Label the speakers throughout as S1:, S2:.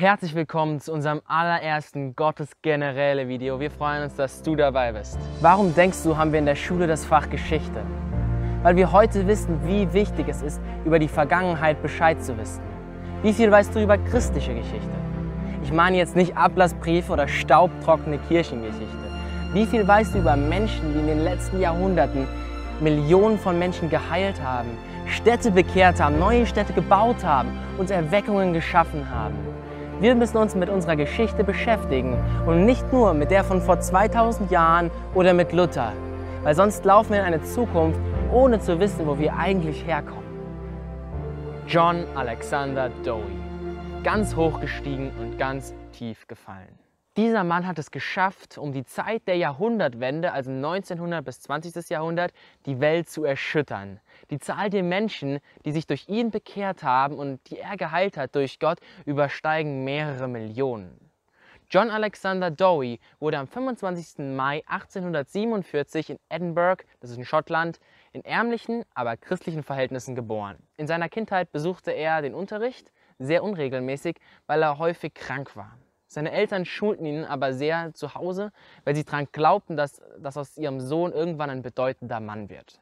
S1: Herzlich willkommen zu unserem allerersten Gottesgeneräle Video. Wir freuen uns, dass du dabei bist. Warum denkst du, haben wir in der Schule das Fach Geschichte? Weil wir heute wissen, wie wichtig es ist, über die Vergangenheit Bescheid zu wissen. Wie viel weißt du über christliche Geschichte? Ich meine jetzt nicht Ablassbriefe oder staubtrockene Kirchengeschichte. Wie viel weißt du über Menschen, die in den letzten Jahrhunderten Millionen von Menschen geheilt haben, Städte bekehrt haben, neue Städte gebaut haben und Erweckungen geschaffen haben? Wir müssen uns mit unserer Geschichte beschäftigen und nicht nur mit der von vor 2000 Jahren oder mit Luther, weil sonst laufen wir in eine Zukunft, ohne zu wissen, wo wir eigentlich herkommen. John Alexander Dowie, ganz hoch gestiegen und ganz tief gefallen. Dieser Mann hat es geschafft, um die Zeit der Jahrhundertwende, also 1900 bis 20. Jahrhundert, die Welt zu erschüttern. Die Zahl der Menschen, die sich durch ihn bekehrt haben und die er geheilt hat durch Gott, übersteigen mehrere Millionen. John Alexander Dowie wurde am 25. Mai 1847 in Edinburgh, das ist in Schottland, in ärmlichen, aber christlichen Verhältnissen geboren. In seiner Kindheit besuchte er den Unterricht sehr unregelmäßig, weil er häufig krank war. Seine Eltern schulten ihn aber sehr zu Hause, weil sie daran glaubten, dass, dass aus ihrem Sohn irgendwann ein bedeutender Mann wird.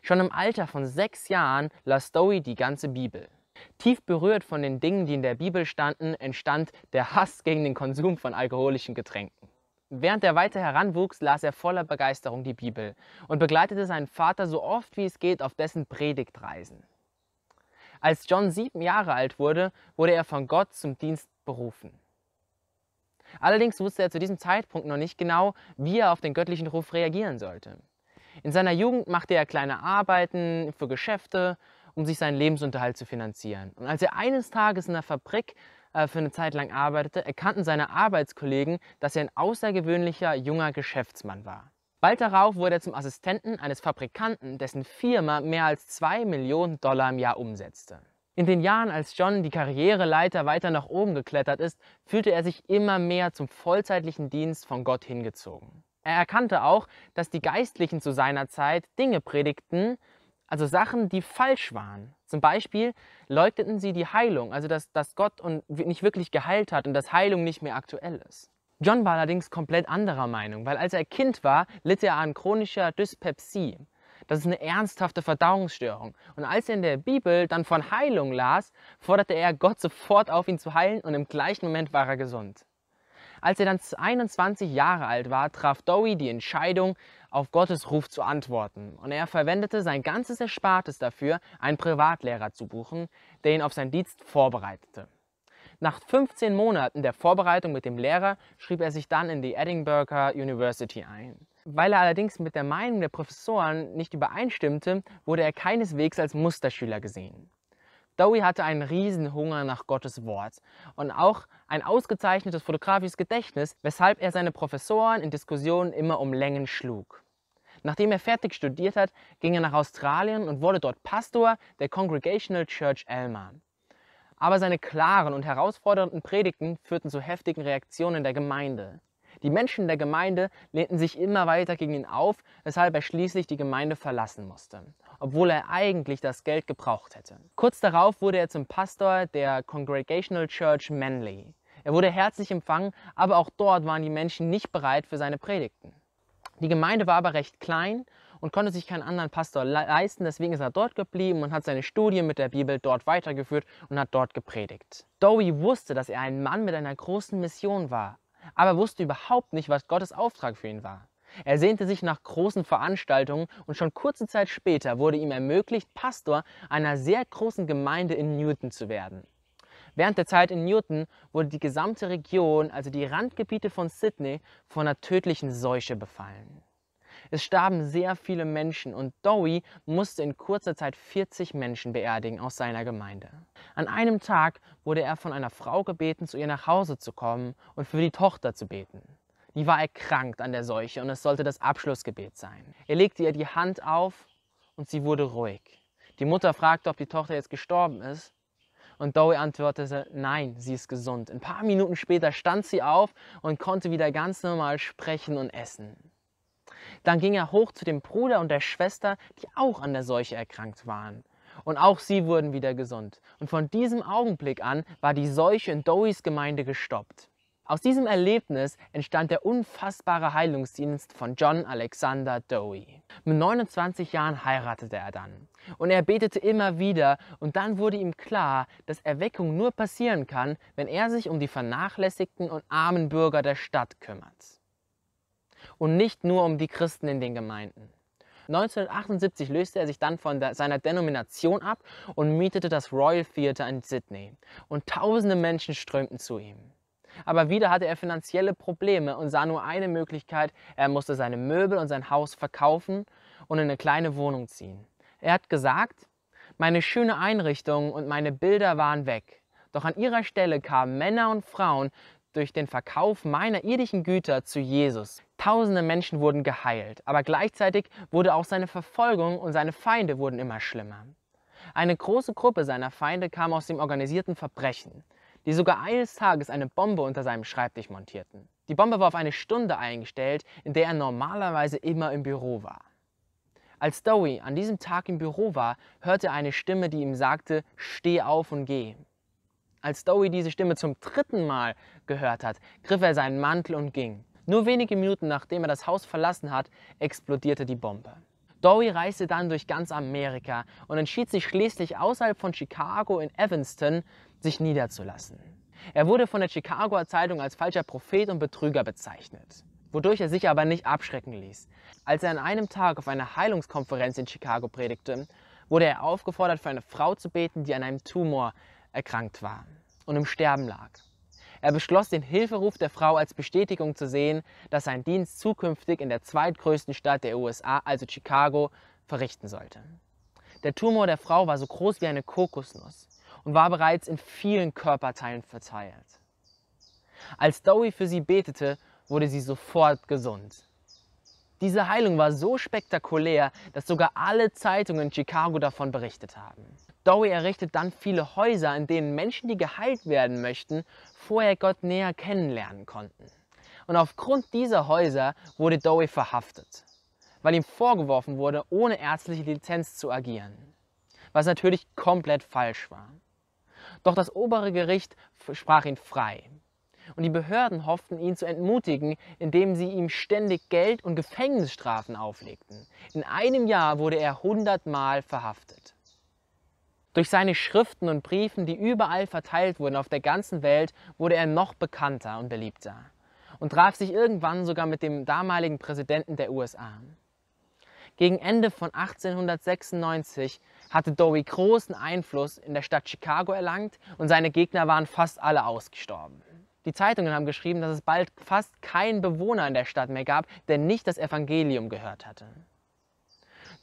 S1: Schon im Alter von sechs Jahren las Dowie die ganze Bibel. Tief berührt von den Dingen, die in der Bibel standen, entstand der Hass gegen den Konsum von alkoholischen Getränken. Während er weiter heranwuchs, las er voller Begeisterung die Bibel und begleitete seinen Vater so oft wie es geht auf dessen Predigtreisen. Als John sieben Jahre alt wurde, wurde er von Gott zum Dienst berufen. Allerdings wusste er zu diesem Zeitpunkt noch nicht genau, wie er auf den göttlichen Ruf reagieren sollte. In seiner Jugend machte er kleine Arbeiten für Geschäfte, um sich seinen Lebensunterhalt zu finanzieren. Und als er eines Tages in der Fabrik äh, für eine Zeit lang arbeitete, erkannten seine Arbeitskollegen, dass er ein außergewöhnlicher junger Geschäftsmann war. Bald darauf wurde er zum Assistenten eines Fabrikanten, dessen Firma mehr als 2 Millionen Dollar im Jahr umsetzte. In den Jahren, als John die Karriereleiter weiter nach oben geklettert ist, fühlte er sich immer mehr zum vollzeitlichen Dienst von Gott hingezogen. Er erkannte auch, dass die Geistlichen zu seiner Zeit Dinge predigten, also Sachen, die falsch waren. Zum Beispiel leugneten sie die Heilung, also dass, dass Gott nicht wirklich geheilt hat und dass Heilung nicht mehr aktuell ist. John war allerdings komplett anderer Meinung, weil als er Kind war, litt er an chronischer Dyspepsie. Das ist eine ernsthafte Verdauungsstörung. Und als er in der Bibel dann von Heilung las, forderte er Gott sofort auf, ihn zu heilen und im gleichen Moment war er gesund. Als er dann 21 Jahre alt war, traf Dowie die Entscheidung, auf Gottes Ruf zu antworten. Und er verwendete sein ganzes Erspartes dafür, einen Privatlehrer zu buchen, der ihn auf seinen Dienst vorbereitete. Nach 15 Monaten der Vorbereitung mit dem Lehrer schrieb er sich dann in die Edinburgh University ein. Weil er allerdings mit der Meinung der Professoren nicht übereinstimmte, wurde er keineswegs als Musterschüler gesehen. Dowie hatte einen riesen Hunger nach Gottes Wort und auch ein ausgezeichnetes fotografisches Gedächtnis, weshalb er seine Professoren in Diskussionen immer um Längen schlug. Nachdem er fertig studiert hat, ging er nach Australien und wurde dort Pastor der Congregational Church Elman. Aber seine klaren und herausfordernden Predigten führten zu heftigen Reaktionen der Gemeinde. Die Menschen der Gemeinde lehnten sich immer weiter gegen ihn auf, weshalb er schließlich die Gemeinde verlassen musste, obwohl er eigentlich das Geld gebraucht hätte. Kurz darauf wurde er zum Pastor der Congregational Church Manly. Er wurde herzlich empfangen, aber auch dort waren die Menschen nicht bereit für seine Predigten. Die Gemeinde war aber recht klein und konnte sich keinen anderen Pastor leisten. Deswegen ist er dort geblieben und hat seine Studien mit der Bibel dort weitergeführt und hat dort gepredigt. Dowie wusste, dass er ein Mann mit einer großen Mission war, aber wusste überhaupt nicht, was Gottes Auftrag für ihn war. Er sehnte sich nach großen Veranstaltungen und schon kurze Zeit später wurde ihm ermöglicht, Pastor einer sehr großen Gemeinde in Newton zu werden. Während der Zeit in Newton wurde die gesamte Region, also die Randgebiete von Sydney, von einer tödlichen Seuche befallen. Es starben sehr viele Menschen und Dowie musste in kurzer Zeit 40 Menschen beerdigen aus seiner Gemeinde. An einem Tag wurde er von einer Frau gebeten, zu ihr nach Hause zu kommen und für die Tochter zu beten. Die war erkrankt an der Seuche und es sollte das Abschlussgebet sein. Er legte ihr die Hand auf und sie wurde ruhig. Die Mutter fragte, ob die Tochter jetzt gestorben ist und Dowie antwortete, nein, sie ist gesund. Ein paar Minuten später stand sie auf und konnte wieder ganz normal sprechen und essen. Dann ging er hoch zu dem Bruder und der Schwester, die auch an der Seuche erkrankt waren. Und auch sie wurden wieder gesund. Und von diesem Augenblick an war die Seuche in Dowies Gemeinde gestoppt. Aus diesem Erlebnis entstand der unfassbare Heilungsdienst von John Alexander Dowie. Mit 29 Jahren heiratete er dann. Und er betete immer wieder und dann wurde ihm klar, dass Erweckung nur passieren kann, wenn er sich um die vernachlässigten und armen Bürger der Stadt kümmert und nicht nur um die Christen in den Gemeinden. 1978 löste er sich dann von der, seiner Denomination ab und mietete das Royal Theatre in Sydney. Und tausende Menschen strömten zu ihm. Aber wieder hatte er finanzielle Probleme und sah nur eine Möglichkeit, er musste seine Möbel und sein Haus verkaufen und in eine kleine Wohnung ziehen. Er hat gesagt, meine schöne Einrichtung und meine Bilder waren weg. Doch an ihrer Stelle kamen Männer und Frauen durch den Verkauf meiner irdischen Güter zu Jesus. Tausende Menschen wurden geheilt, aber gleichzeitig wurde auch seine Verfolgung und seine Feinde wurden immer schlimmer. Eine große Gruppe seiner Feinde kam aus dem organisierten Verbrechen, die sogar eines Tages eine Bombe unter seinem Schreibtisch montierten. Die Bombe war auf eine Stunde eingestellt, in der er normalerweise immer im Büro war. Als Dowie an diesem Tag im Büro war, hörte er eine Stimme, die ihm sagte, steh auf und geh. Als Dowie diese Stimme zum dritten Mal gehört hat, griff er seinen Mantel und ging. Nur wenige Minuten nachdem er das Haus verlassen hat, explodierte die Bombe. Dowie reiste dann durch ganz Amerika und entschied sich schließlich außerhalb von Chicago in Evanston, sich niederzulassen. Er wurde von der Chicagoer Zeitung als falscher Prophet und Betrüger bezeichnet, wodurch er sich aber nicht abschrecken ließ. Als er an einem Tag auf einer Heilungskonferenz in Chicago predigte, wurde er aufgefordert, für eine Frau zu beten, die an einem Tumor erkrankt war und im Sterben lag. Er beschloss, den Hilferuf der Frau als Bestätigung zu sehen, dass sein Dienst zukünftig in der zweitgrößten Stadt der USA, also Chicago, verrichten sollte. Der Tumor der Frau war so groß wie eine Kokosnuss und war bereits in vielen Körperteilen verteilt. Als Dowie für sie betete, wurde sie sofort gesund. Diese Heilung war so spektakulär, dass sogar alle Zeitungen in Chicago davon berichtet haben. Dowie errichtet dann viele Häuser, in denen Menschen, die geheilt werden möchten, vorher Gott näher kennenlernen konnten. Und aufgrund dieser Häuser wurde Dowie verhaftet, weil ihm vorgeworfen wurde, ohne ärztliche Lizenz zu agieren. Was natürlich komplett falsch war. Doch das obere Gericht sprach ihn frei und die Behörden hofften, ihn zu entmutigen, indem sie ihm ständig Geld und Gefängnisstrafen auflegten. In einem Jahr wurde er hundertmal verhaftet. Durch seine Schriften und Briefen, die überall verteilt wurden auf der ganzen Welt, wurde er noch bekannter und beliebter und traf sich irgendwann sogar mit dem damaligen Präsidenten der USA. Gegen Ende von 1896 hatte Dowie großen Einfluss in der Stadt Chicago erlangt und seine Gegner waren fast alle ausgestorben. Die Zeitungen haben geschrieben, dass es bald fast keinen Bewohner in der Stadt mehr gab, der nicht das Evangelium gehört hatte.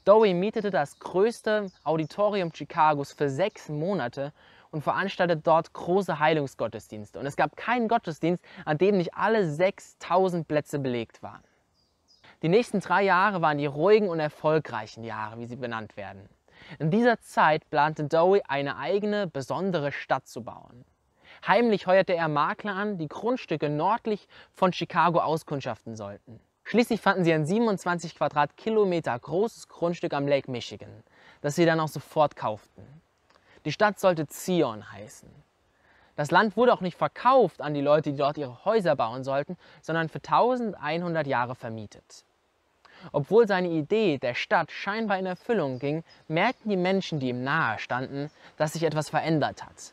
S1: Dowie mietete das größte Auditorium Chicagos für sechs Monate und veranstaltete dort große Heilungsgottesdienste. Und es gab keinen Gottesdienst, an dem nicht alle 6000 Plätze belegt waren. Die nächsten drei Jahre waren die ruhigen und erfolgreichen Jahre, wie sie benannt werden. In dieser Zeit plante Dowie eine eigene, besondere Stadt zu bauen. Heimlich heuerte er Makler an, die Grundstücke nördlich von Chicago auskundschaften sollten. Schließlich fanden sie ein 27 Quadratkilometer großes Grundstück am Lake Michigan, das sie dann auch sofort kauften. Die Stadt sollte Zion heißen. Das Land wurde auch nicht verkauft an die Leute, die dort ihre Häuser bauen sollten, sondern für 1100 Jahre vermietet. Obwohl seine Idee der Stadt scheinbar in Erfüllung ging, merkten die Menschen, die ihm nahe standen, dass sich etwas verändert hat.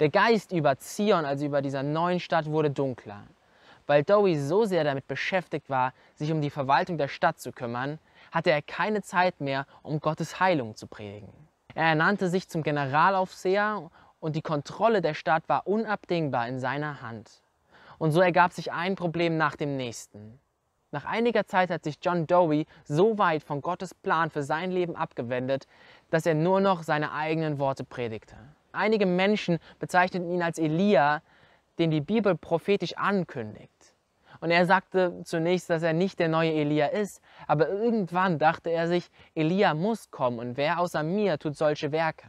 S1: Der Geist über Zion, also über dieser neuen Stadt, wurde dunkler. Weil Dowie so sehr damit beschäftigt war, sich um die Verwaltung der Stadt zu kümmern, hatte er keine Zeit mehr, um Gottes Heilung zu predigen. Er ernannte sich zum Generalaufseher und die Kontrolle der Stadt war unabdingbar in seiner Hand. Und so ergab sich ein Problem nach dem nächsten. Nach einiger Zeit hat sich John Dowie so weit von Gottes Plan für sein Leben abgewendet, dass er nur noch seine eigenen Worte predigte einige Menschen bezeichneten ihn als Elia, den die Bibel prophetisch ankündigt. Und er sagte zunächst, dass er nicht der neue Elia ist, aber irgendwann dachte er sich, Elia muss kommen und wer außer mir tut solche Werke?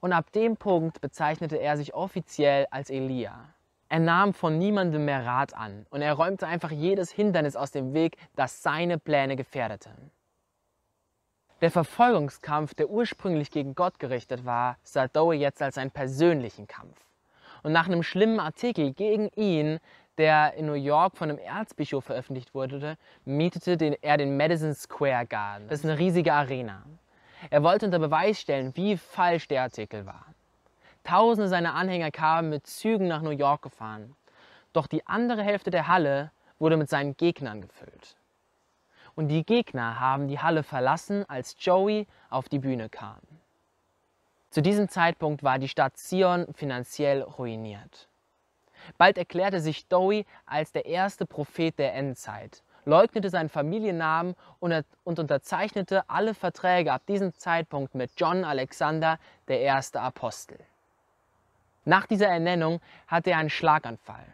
S1: Und ab dem Punkt bezeichnete er sich offiziell als Elia. Er nahm von niemandem mehr Rat an und er räumte einfach jedes Hindernis aus dem Weg, das seine Pläne gefährdete. Der Verfolgungskampf, der ursprünglich gegen Gott gerichtet war, sah Doe jetzt als einen persönlichen Kampf. Und nach einem schlimmen Artikel gegen ihn, der in New York von einem Erzbischof veröffentlicht wurde, mietete den, er den Madison Square Garden. Das ist eine riesige Arena. Er wollte unter Beweis stellen, wie falsch der Artikel war. Tausende seiner Anhänger kamen mit Zügen nach New York gefahren. Doch die andere Hälfte der Halle wurde mit seinen Gegnern gefüllt und die Gegner haben die Halle verlassen, als Joey auf die Bühne kam. Zu diesem Zeitpunkt war die Stadt Zion finanziell ruiniert. Bald erklärte sich Joey als der erste Prophet der Endzeit, leugnete seinen Familiennamen und, und unterzeichnete alle Verträge ab diesem Zeitpunkt mit John Alexander, der erste Apostel. Nach dieser Ernennung hatte er einen Schlaganfall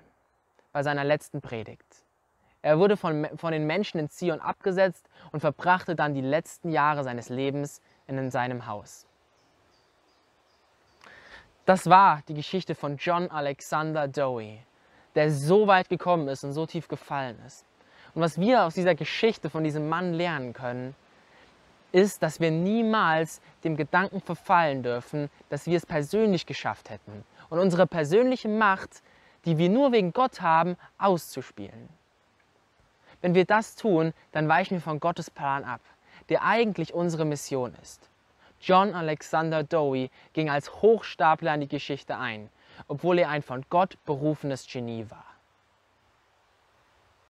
S1: bei seiner letzten Predigt. Er wurde von, von den Menschen in Zion abgesetzt und verbrachte dann die letzten Jahre seines Lebens in seinem Haus. Das war die Geschichte von John Alexander Dowie, der so weit gekommen ist und so tief gefallen ist. Und was wir aus dieser Geschichte von diesem Mann lernen können, ist, dass wir niemals dem Gedanken verfallen dürfen, dass wir es persönlich geschafft hätten und unsere persönliche Macht, die wir nur wegen Gott haben, auszuspielen. Wenn wir das tun, dann weichen wir von Gottes Plan ab, der eigentlich unsere Mission ist. John Alexander Dowie ging als Hochstapler in die Geschichte ein, obwohl er ein von Gott berufenes Genie war.